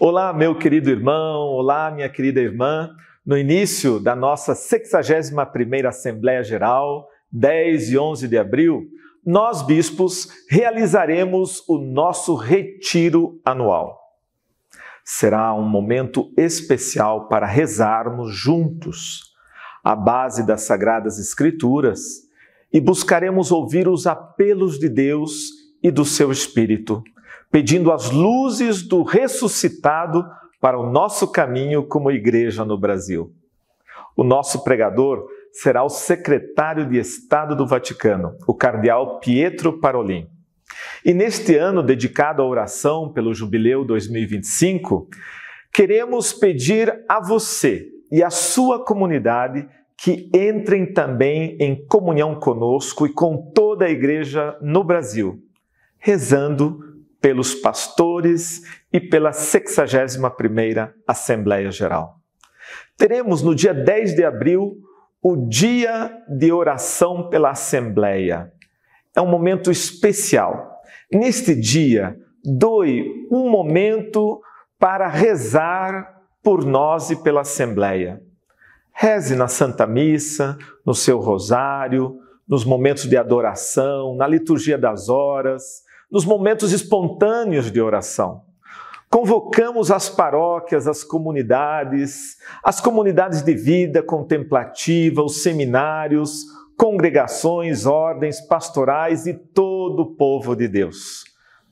Olá, meu querido irmão, olá, minha querida irmã. No início da nossa 61ª Assembleia Geral, 10 e 11 de abril, nós bispos realizaremos o nosso retiro anual. Será um momento especial para rezarmos juntos, à base das sagradas escrituras, e buscaremos ouvir os apelos de Deus e do seu espírito pedindo as luzes do ressuscitado para o nosso caminho como igreja no Brasil. O nosso pregador será o secretário de Estado do Vaticano, o cardeal Pietro Parolin. E neste ano dedicado à oração pelo Jubileu 2025, queremos pedir a você e à sua comunidade que entrem também em comunhão conosco e com toda a igreja no Brasil, rezando pelos pastores e pela 61ª Assembleia Geral. Teremos no dia 10 de abril o dia de oração pela Assembleia. É um momento especial. Neste dia, doe um momento para rezar por nós e pela Assembleia. Reze na Santa Missa, no seu rosário, nos momentos de adoração, na liturgia das horas, nos momentos espontâneos de oração. Convocamos as paróquias, as comunidades, as comunidades de vida contemplativa, os seminários, congregações, ordens pastorais e todo o povo de Deus.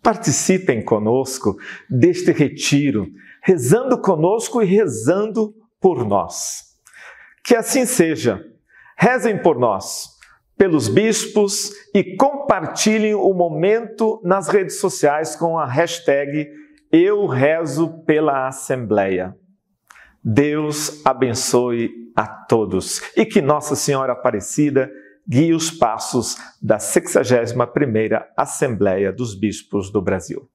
Participem conosco deste retiro, rezando conosco e rezando por nós. Que assim seja. Rezem por nós pelos bispos e compartilhem o momento nas redes sociais com a hashtag Eu Rezo pela Assembleia. Deus abençoe a todos e que Nossa Senhora Aparecida guie os passos da 61ª Assembleia dos Bispos do Brasil.